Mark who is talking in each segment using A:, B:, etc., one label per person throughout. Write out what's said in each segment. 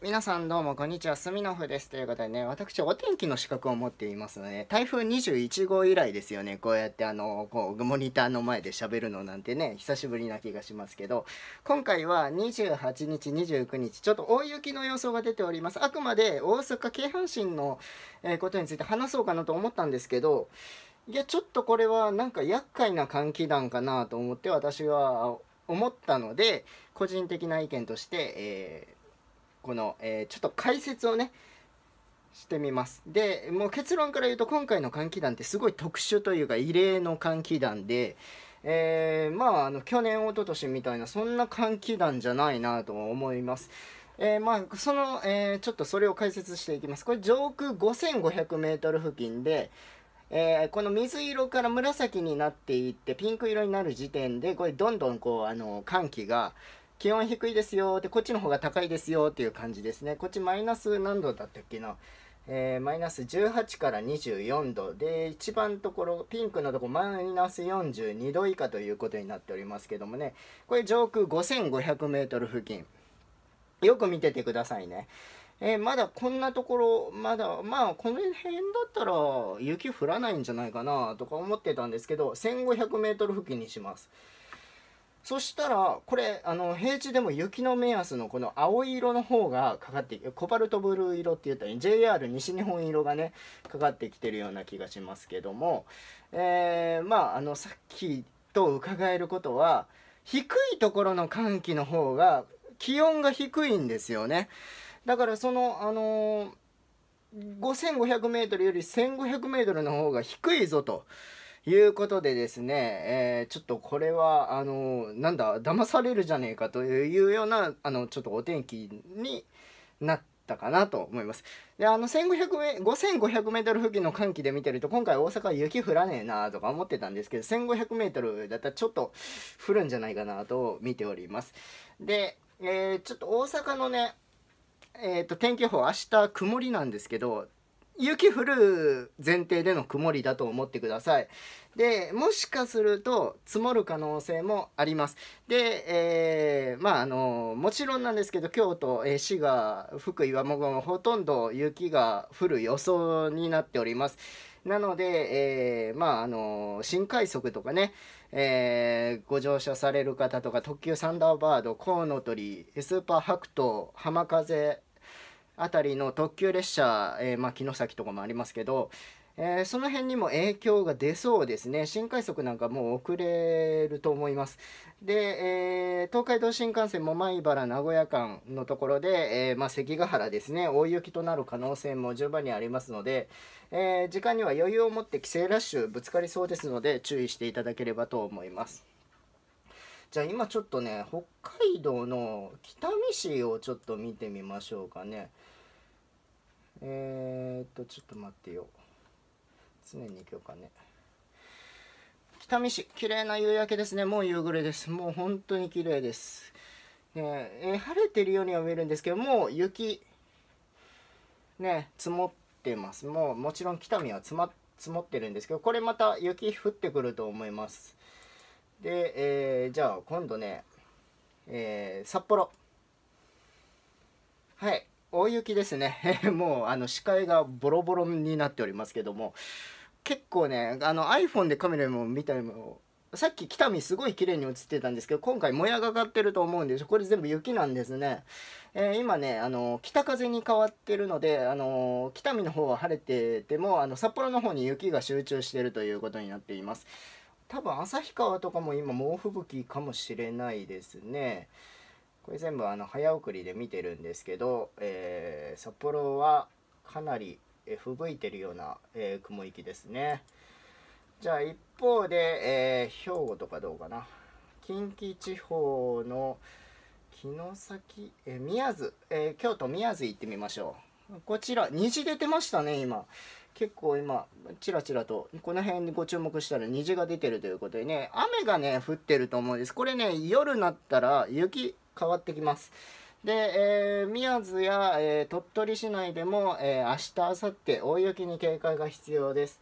A: 皆さんどうもこんにちは、すみのふです。ということでね、私、お天気の資格を持っていますので、台風21号以来ですよね、こうやってあの、こう、モニターの前で喋るのなんてね、久しぶりな気がしますけど、今回は28日、29日、ちょっと大雪の予想が出ております。あくまで大阪、京阪神のことについて話そうかなと思ったんですけど、いや、ちょっとこれはなんか厄介な換気団かなと思って、私は思ったので個人的な意見として、えこの、えー、ちょっと解説をねしてみますでもう結論から言うと今回の換気団ってすごい特殊というか異例の換気団で、えー、まああの去年一昨年みたいなそんな換気団じゃないなと思います。えー、まあ、その、えー、ちょっとそれを解説していきます。これ上空 5500m 付近で、えー、この水色から紫になっていってピンク色になる時点でこれどんどんこうあの寒気が、気温低いですよでこっちの方が高いですよっていう感じですねこっちマイナス何度だったっけなえー、マイナス18から24度で一番ところピンクのとこマイナス42度以下ということになっておりますけどもねこれ上空 5500m 付近よく見ててくださいね、えー、まだこんなところまだまあこの辺だったら雪降らないんじゃないかなとか思ってたんですけど 1500m 付近にしますそしたらこれあの平地でも雪の目安のこの青い色の方がかかってコバルトブルー色って言ったら JR 西日本色がねかかってきてるような気がしますけども、えー、まああのさっきと伺えることは低いところの寒気の方が気温が低いんですよね。だからそのあのー5 5 0 0メートルより1 5 0 0メートルの方が低いぞということでですね、えー、ちょっとこれは、あのなんだ、騙されるじゃねえかというような、あの、ちょっとお天気になって、たかなと思います。で、あの1500メ、5500メートル付近の寒気で見てると、今回大阪雪降らねえなとか思ってたんですけど、1500メートルだったらちょっと降るんじゃないかなと見ております。で、えー、ちょっと大阪のね、えっ、ー、と、天気予報、明日曇りなんですけど、雪降る前提での曇りだと思ってください。で、もしかすると積もる可能性もあります。で、えー、まあ、あの、もちろんなんですけど、京都、えー、滋賀、福井はもうほとんど雪が降る予想になっております。なので、えー、まあ、あの、新快速とかね、えー、ご乗車される方とか、特急サンダーバード、コウノトリ、スーパーハクトウ、浜風、辺りの特急列車、えー、まあ、城崎とかもありますけど、えー、その辺にも影響が出そうですね。新快速なんかもう遅れると思います。で、えー、東海道新幹線も米原名古屋間のところで、えー、まあ、関ヶ原ですね、大雪となる可能性も十分にありますので、え時間には余裕を持って帰省ラッシュぶつかりそうですので、注意していただければと思います。じゃあ今ちょっとね、北海道の北見市をちょっと見てみましょうかね。えー、っと、ちょっと待ってよ。常に行ようかね。北見市、綺麗な夕焼けですね。もう夕暮れです。もう本当に綺麗です。ねえー、晴れてるようには見えるんですけど、もう雪、ね、積もってます。もうもちろん北見は積,、ま、積もってるんですけど、これまた雪降ってくると思います。で、えー、じゃあ今度ね、えー、札幌。はい。大雪ですね もうあの視界がボロボロになっておりますけども結構ねあの iPhone でカメラも見たりもさっき北見すごい綺麗に映ってたんですけど今回もやがかってると思うんですこれ全部雪なんですね、えー、今ねあの北風に変わってるのであの北見の方は晴れててもあの札幌の方に雪が集中しているということになっています多分旭川とかも今猛吹雪かもしれないですねこれ全部あの早送りで見てるんですけど、えー、札幌はかなりふぶいてるような、えー、雲行きですね。じゃあ一方で、えー、兵庫とかどうかな。近畿地方の城崎、えー、宮津、えー、京都宮津行ってみましょう。こちら、虹出てましたね、今。結構今ちらちらとこの辺にご注目したら虹が出てるということでね雨がね降ってると思うんですこれね夜になったら雪変わってきますで、えー、宮津や、えー、鳥取市内でも、えー、明日明後日大雪に警戒が必要です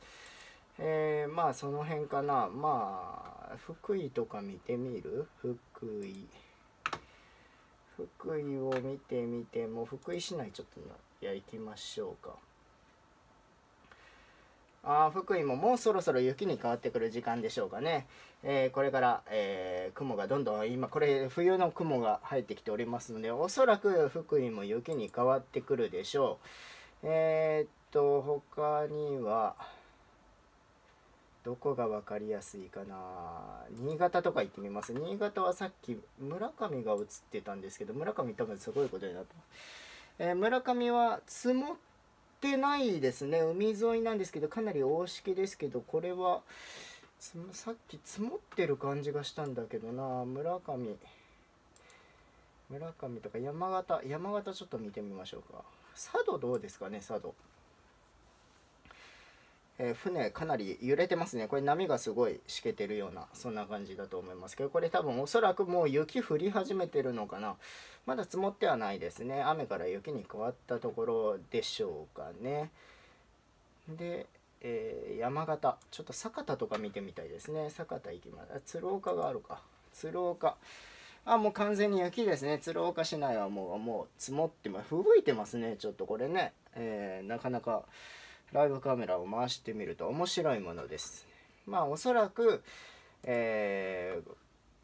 A: えー、まあその辺かなまあ福井とか見てみる福井福井を見てみても福井市内ちょっといや行きましょうかあ福井ももうそろそろ雪に変わってくる時間でしょうかね、えー、これから、えー、雲がどんどん今これ冬の雲が入ってきておりますのでおそらく福井も雪に変わってくるでしょうえー、っと他にはどこが分かりやすいかな新潟とか行ってみます新潟はさっき村上が映ってたんですけど村上多分すごいことになった、え村上は積もってってないですね海沿いなんですけどかなり大しけですけどこれはさっき積もってる感じがしたんだけどな村上村上とか山形山形ちょっと見てみましょうか佐渡どうですかね佐渡えー、船かなり揺れてますねこれ波がすごいしけてるようなそんな感じだと思いますけどこれ多分おそらくもう雪降り始めてるのかなまだ積もってはないですね雨から雪に変わったところでしょうかねで、えー、山形ちょっと酒田とか見てみたいですね酒田行きます鶴岡があるか鶴岡あ、もう完全に雪ですね。鶴岡市内はもう、もう積もってます。ふぶいてますね、ちょっとこれね。えー、なかなか、ライブカメラを回してみると面白いものです。まあおそらく、え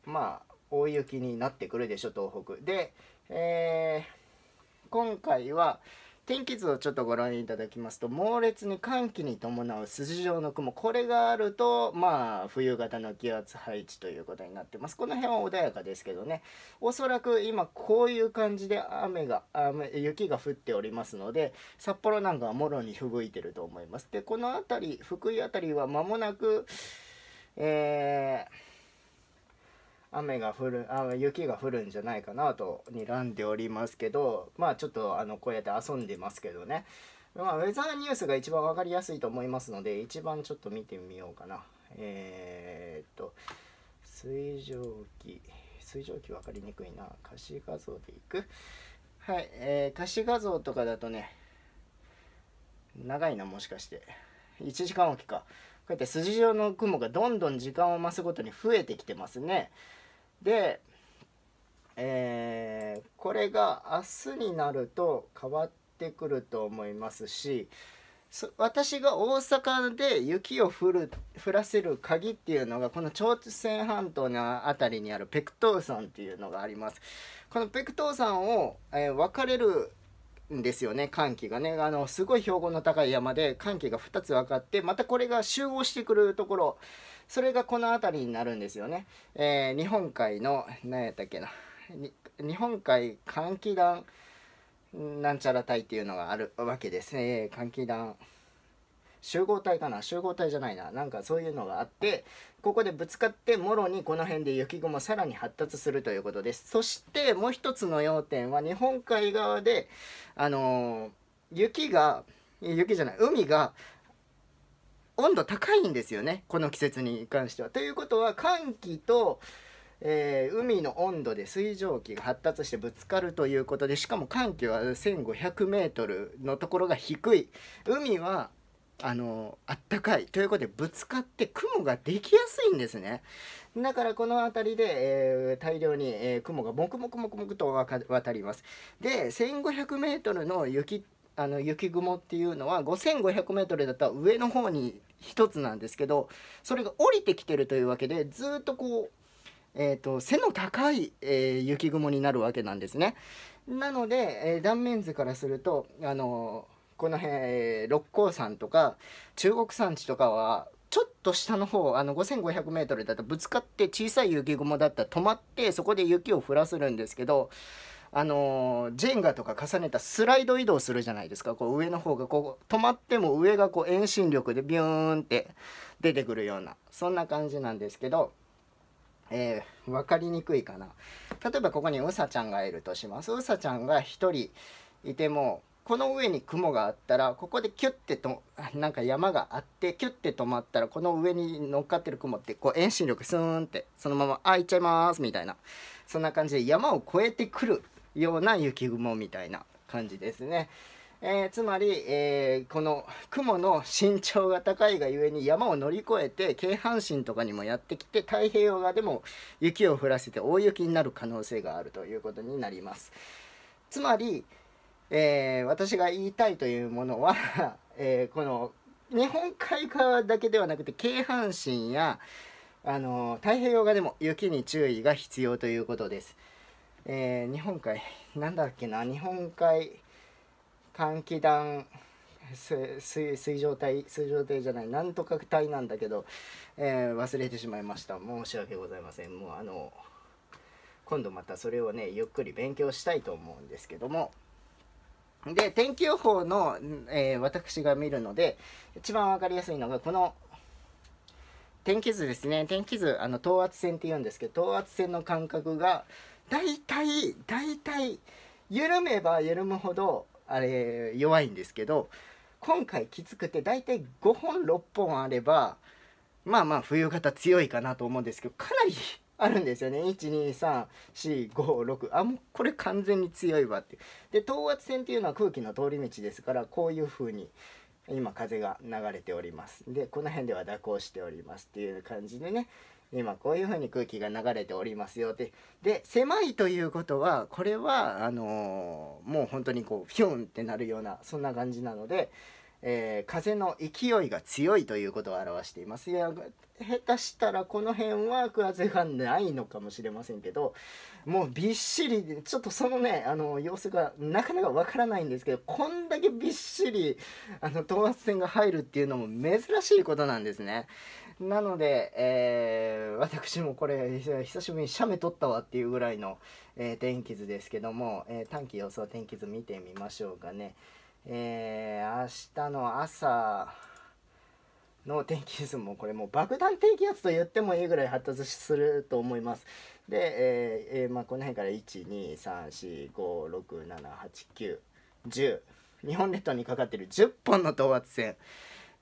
A: ー、まあ大雪になってくるでしょ東北で、えー、今回は天気図をちょっとご覧いただきますと猛烈に寒気に伴う筋状の雲これがあるとまあ冬型の気圧配置ということになってますこの辺は穏やかですけどねおそらく今こういう感じで雨が雨雪が降っておりますので札幌なんかはもろに吹雪いてると思いますでこの辺り福井辺りは間もなくえー雨が降るあ雪が降るんじゃないかなと睨んでおりますけどまあちょっとあのこうやって遊んでますけどね、まあ、ウェザーニュースが一番分かりやすいと思いますので一番ちょっと見てみようかなえー、っと水蒸気水蒸気分かりにくいな可視画像でいくはい、えー、可視画像とかだとね長いなもしかして1時間おきかこうやって筋状の雲がどんどん時間を増すごとに増えてきてますね。で、えー、これが明日になると変わってくると思いますし私が大阪で雪を降る降らせる鍵っていうのがこの朝鮮半島の辺りにあるペクトー山っていうのがあります。このペクトー山を、えー、分かれるんですよね寒気がねあのすごい標高の高い山で寒気が2つ分かってまたこれが集合してくるところそれがこの辺りになるんですよね、えー、日本海の何やったっけな日本海寒気団なんちゃら帯っていうのがあるわけですね寒気団集合体かな集合体じゃないななんかそういうのがあってここでぶつかってもろにこの辺で雪雲さらに発達するということですそしてもう一つの要点は日本海側であのー、雪が雪じゃない海が温度高いんですよねこの季節に関しては。ということは寒気とえー、海の温度で水蒸気が発達してぶつかるということでしかも寒気は 1500m のところが低い海はあのあったかいということでぶつかって雲ができやすいんですねだからこの辺りで、えー、大量に、えー、雲がもくもくもくもくと渡りますで 1500m の雪あの雪雲っていうのは 5500m だったら上の方に一つなんですけどそれが降りてきてるというわけでずっとこうえーと、と背の高い、えー、雪雲になるわけなんですね。なので、えー、断面図からすると、あのーこの辺、えー、六甲山とか中国山地とかはちょっと下の方あの 5500m だとぶつかって小さい雪雲だったら止まってそこで雪を降らせるんですけどあのジェンガとか重ねたスライド移動するじゃないですかこう上の方がこう止まっても上がこう遠心力でビューンって出てくるようなそんな感じなんですけど、えー、分かりにくいかな例えばここにウサちゃんがいるとしますウサちゃんが1人いてもこの上に雲があったらここでキュッてとなんか山があってキュッて止まったらこの上に乗っかってる雲ってこう遠心力スーンってそのまま「あ行っちゃいます」みたいなそんな感じで山を越えてくるような雪雲みたいな感じですね。えー、つまり、えー、この雲の身長が高いがゆえに山を乗り越えて京阪神とかにもやってきて太平洋側でも雪を降らせて大雪になる可能性があるということになります。つまり、えー、私が言いたいというものは えー、この日本海側だけではなくて京阪神やあの太平洋側でも雪に注意が必要ということです。えー、日本海なんだっけな日本海換気弾水水上帯水上帯じゃないなんとか隊なんだけど、えー、忘れてしまいました申し訳ございませんもうあの今度またそれをねゆっくり勉強したいと思うんですけどもで、天気予報の、えー、私が見るので、一番分かりやすいのが、この天気図ですね。天気図、あの、等圧線って言うんですけど、等圧線の間隔が、大体、大体、緩めば緩むほど、あれ、弱いんですけど、今回きつくて、大体5本、6本あれば、まあまあ、冬型強いかなと思うんですけど、かなりあるんですよね。12345 6あもうこれ完全に強いわってで等圧線っていうのは空気の通り道ですからこういう風に今風が流れております。でこの辺では蛇行しておりますっていう感じでね今こういう風に空気が流れておりますよってで狭いということはこれはあのー、もう本当にこうフィュンってなるようなそんな感じなので。えー、風の勢いが強いということを表しています。いや下手したらこの辺は風がないのかもしれませんけどもうびっしりちょっとそのねあの様子がなかなかわからないんですけどこんだけびっしりあの等圧線が入るっていうのも珍しいことなんですね。なので、えー、私もこれ久しぶりに写メ撮ったわっていうぐらいの、えー、天気図ですけども、えー、短期予想天気図見てみましょうかね。えー、明日の朝の天気図もこれもう爆弾低気圧と言ってもいいぐらい発達すると思います。で、えー、えー、まあ、この辺から12345678910日本列島にかかってる10本の等圧線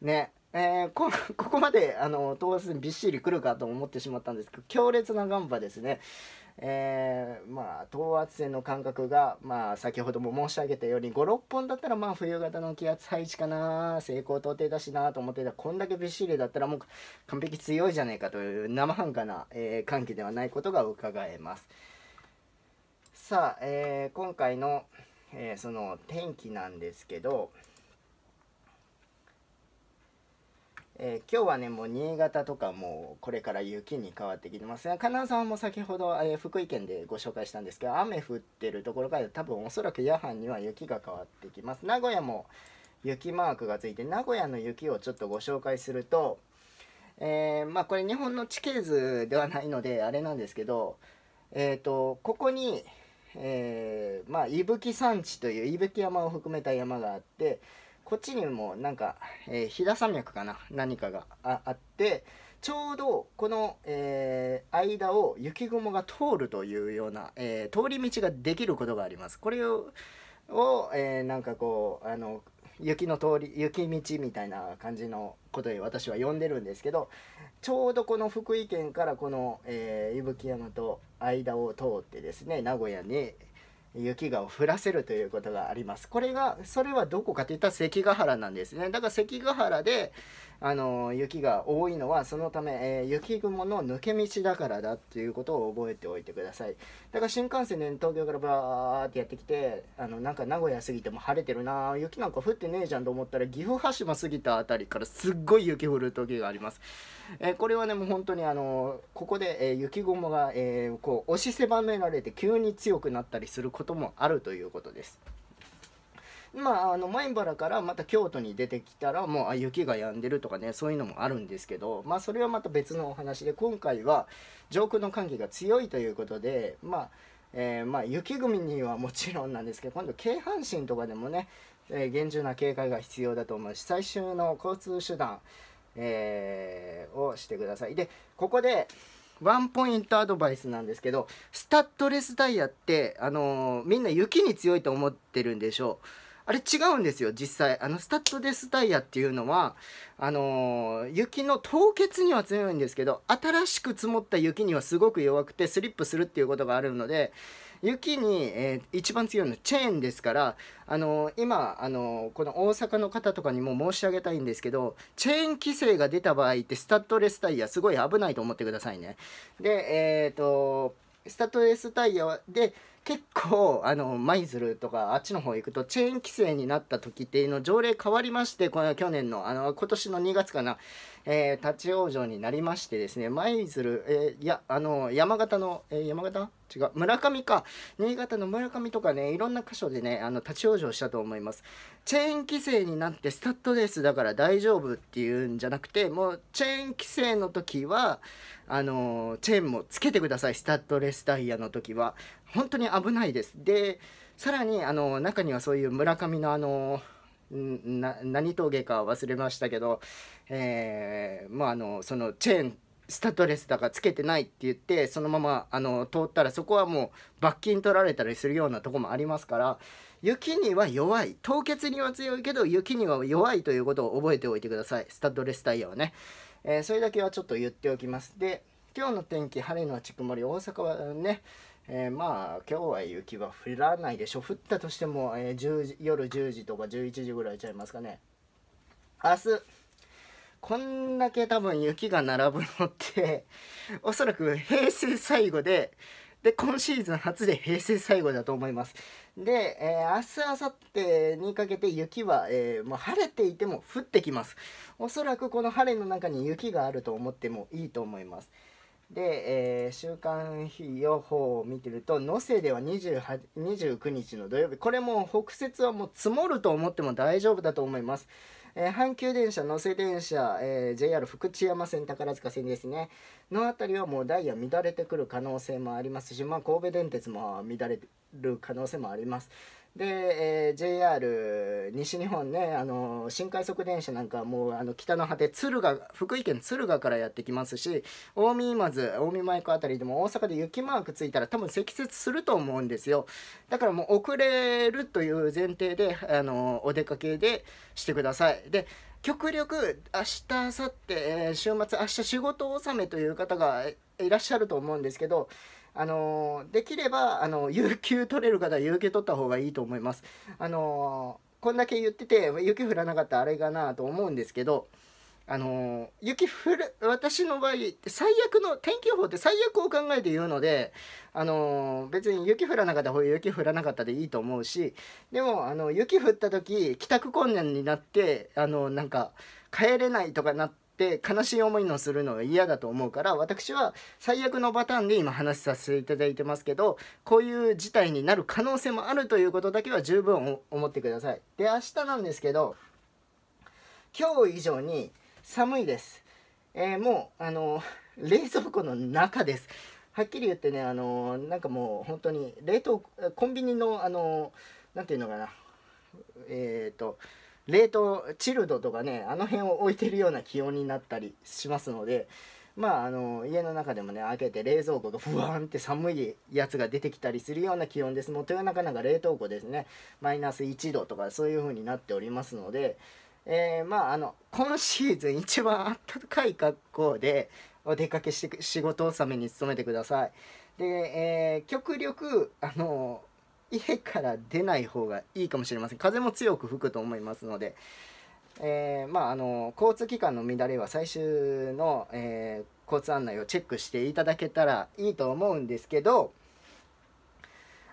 A: ねえー、こ ここまであの等圧線びっしり来るかと思ってしまったんですけど強烈な寒波ですね。えー、まあ、等圧線の間隔が、まあ、先ほども申し上げたように56本だったらまあ冬型の気圧配置かな成功到底だしなと思ってたこんだけびっしりだったらもう完璧強いじゃねえかという生半可な、えー、寒気ではないことがうかがえますさあ、えー、今回の、えその天気なんですけどえー、今日はねもう新潟とかもうこれから雪に変わってきてますが金沢も先ほど、えー、福井県でご紹介したんですけど雨降ってるところから多分おそらく夜半には雪が変わってきます名古屋も雪マークがついて名古屋の雪をちょっとご紹介すると、えー、まあ、これ日本の地形図ではないのであれなんですけど、えーと、とここに、えー、まあ、伊吹山地という伊吹山を含めた山があってこっちにもなんか、えー、飛騨山脈かな何かがあってちょうどこの、えー、間を雪雲が通るというような、えー、通り道ができることがあります。これをを、えー、なんかこうあの雪の通り雪道みたいな感じのことで私は呼んでるんですけどちょうどこの福井県からこの、えー、伊吹山と間を通ってですね名古屋に雪が降らせるということがあります。これがそれはどこかといったら関ヶ原なんですね。だから関ヶ原で、あの雪が多いのはそのため、えー、雪雲の抜け道だからだっていうことを覚えておいてくださいだから新幹線で、ね、東京からバーってやってきてあのなんか名古屋過ぎても晴れてるな雪なんか降ってねえじゃんと思ったら岐阜羽島過ぎた辺りからすっごい雪降る時があります、えー、これはねもう本当にあのここで、えー、雪雲が、えこう押し狭められて急に強くなったりすることもあるということですまああの前原からまた京都に出てきたらもうあ雪が止んでるとかねそういうのもあるんですけど、まあ、それはまた別のお話で今回は上空の寒気が強いということでまあえー、まあ、雪組にはもちろんなんですけど今度京阪神とかでもね、えー、厳重な警戒が必要だと思うし最終の交通手段、えー、をしてくださいでここでワンポイントアドバイスなんですけどスタッドレスタイヤって、あのみんな雪に強いと思ってるんでしょうあれ違うんですよ、実際。あの、スタッドレスタイヤっていうのは、あのー、雪の凍結には強いんですけど、新しく積もった雪にはすごく弱くて、スリップするっていうことがあるので、雪に、えー、一番強いのはチェーンですから、あのー、今、あのこの大阪の方とかにも申し上げたいんですけど、チェーン規制が出た場合って、スタッドレスタイヤ、すごい危ないと思ってくださいね。で、えっ、と、スタッドレスタイヤで、結構あの舞鶴とかあっちの方行くとチェーン規制になった時っていうの条例変わりましてこの去年のあの今年の2月かな、えー、立ち往生になりましてですね舞鶴、えー、いやあの山形の、えー、山形違う村上か新潟の村上とかねいろんな箇所でねあの立ち往生したと思いますチェーン規制になってスタッドレスだから大丈夫っていうんじゃなくてもうチェーン規制の時はあのチェーンもつけてくださいスタッドレスタイヤの時は本当に危ないです。でさらにあの中にはそういう村上のあの何峠か忘れましたけど、えー、まああのそのチェーンスタッドレスだからつけてないって言ってそのままあの通ったらそこはもう罰金取られたりするようなとこもありますから雪には弱い凍結には強いけど雪には弱いということを覚えておいてくださいスタッドレスタイヤはね、えー、それだけはちょっと言っておきますで今日の天気晴れのち曇り大阪はねえー、まあ今日は雪は降らないでしょ降ったとしても、えー、10時夜10時とか11時ぐらいちゃいますかね明日こんだけ多分雪が並ぶのっておそらく平成最後でで今シーズン初で平成最後だと思いますで、えー、明日明後日にかけて雪は、えー、もう晴れていても降ってきますおそらくこの晴れの中に雪があると思ってもいいと思いますで、えー、週間費予報を見てると能勢では2 29日の土曜日これも北雪はもう積もると思っても大丈夫だと思います。えー、阪急電車、能勢電車、えー、JR 福知山線、宝塚線ですね、の辺りはもうダイヤ乱れてくる可能性もありますし、まあ、神戸電鉄も乱れる可能性もあります。で、えー、JR 西日本ねあの新快速電車なんかもうあの北の果て敦賀福井県敦賀からやってきますし近江まず近江舞子辺りでも大阪で雪マークついたら多分積雪すると思うんですよだからもう遅れるという前提であのお出かけでしてくださいで極力明日明後日、えー、週末明日仕事納めという方がいらっしゃると思うんですけどあのできればあの有給取れる方は有給取った方がいいと思います。あのこんだけ言ってて雪降らなかったらあれかなと思うんですけど。あの雪降る私の場合最悪の天気予報って最悪を考えて言うのであの別に雪降らなかった方雪降らなかったでいいと思うしでもあの雪降った時帰宅困難になってあのなんか帰れないとかなっって悲しい思いのするのが嫌だと思うから私は最悪のパターンで今話させていただいてますけどこういう事態になる可能性もあるということだけは十分思ってください。で明日なんですけど今日以上に寒いです。えー、もうあの冷蔵庫の中です。はっきり言ってねあのなんかもう本当に冷凍コンビニのあのなていうのかなえっ、ー、と冷凍チルドとかねあの辺を置いてるような気温になったりしますのでまああの家の中でもね開けて冷蔵庫がふわんって寒いやつが出てきたりするような気温ですもう豊中なんか冷凍庫ですねマイナス1度とかそういう風になっておりますので、えー、まああの今シーズン一番暖かい格好でお出かけして仕事納めに努めてください。で、えー、極力あの家から出ない方がいいかもしれません風も強く吹くと思いますので、えー、まあ、あの交通機関の乱れは最終の、えー、交通案内をチェックしていただけたらいいと思うんですけど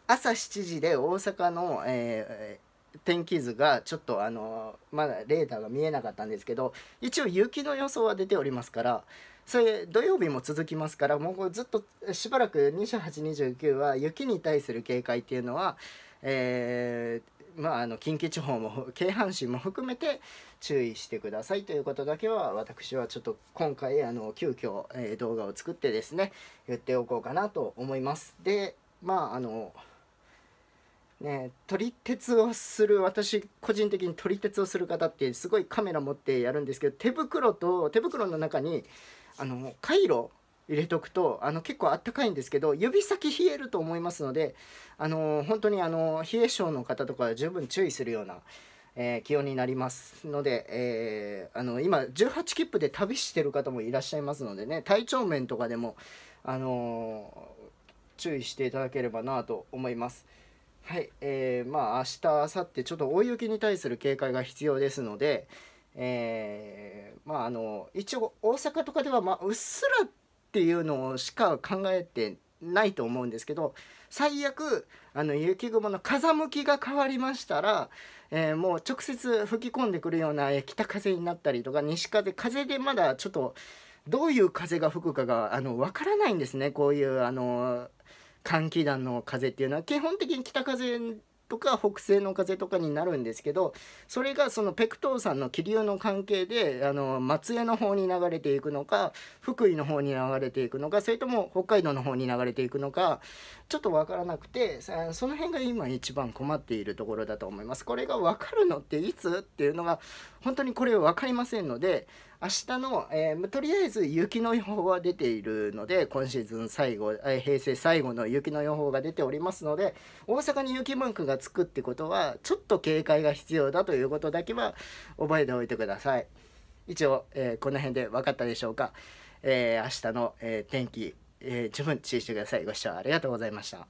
A: 朝7時で大阪の、えー、天気図がちょっとあのまだレーダーが見えなかったんですけど一応雪の予想は出ておりますからそれ土曜日も続きますからもうずっとしばらく2829は雪に対する警戒っていうのは、えー、まあ、あの近畿地方も京阪神も含めて注意してくださいということだけは私はちょっと今回あの急遽、えー、動画を作ってですね言っておこうかなと思います。でまああのね、撮り鉄をする私個人的に撮り鉄をする方ってすごいカメラ持ってやるんですけど手袋と手袋の中にあの回路入れとくとあの結構あったかいんですけど指先冷えると思いますのであの本当にあの冷え性の方とか十分注意するような、えー、気温になりますので、えー、あの今18切符で旅してる方もいらっしゃいますのでね体調面とかでもあの注意していただければなと思います。はい、えー、まあ明日明後日ちょっと大雪に対する警戒が必要ですので、えー、まああの一応大阪とかではまあ、うっすらっていうのしか考えてないと思うんですけど最悪あの雪雲の風向きが変わりましたら、えー、もう直接吹き込んでくるような北風になったりとか西風風でまだちょっとどういう風が吹くかがあの分からないんですねこういうあの寒気団の風っていうのは基本的に北風とか北西の風とかになるんですけどそれがそのペクトーさんの気流の関係であの松江の方に流れていくのか福井の方に流れていくのかそれとも北海道の方に流れていくのかちょっと分からなくてその辺が今一番困っているところだと思います。これが分かるのっていつっていうのが本当にこれ分かりませんので明日の、えー、とりあえず雪の予報は出ているので今シーズン最後、えー、平成最後の雪の予報が出ておりますので大阪に雪マークがつくってことはちょっと警戒が必要だということだけは覚えておいてください一応、えー、この辺で分かったでしょうか、えー、明日の、え天気、え十分注意してくださいご視聴ありがとうございました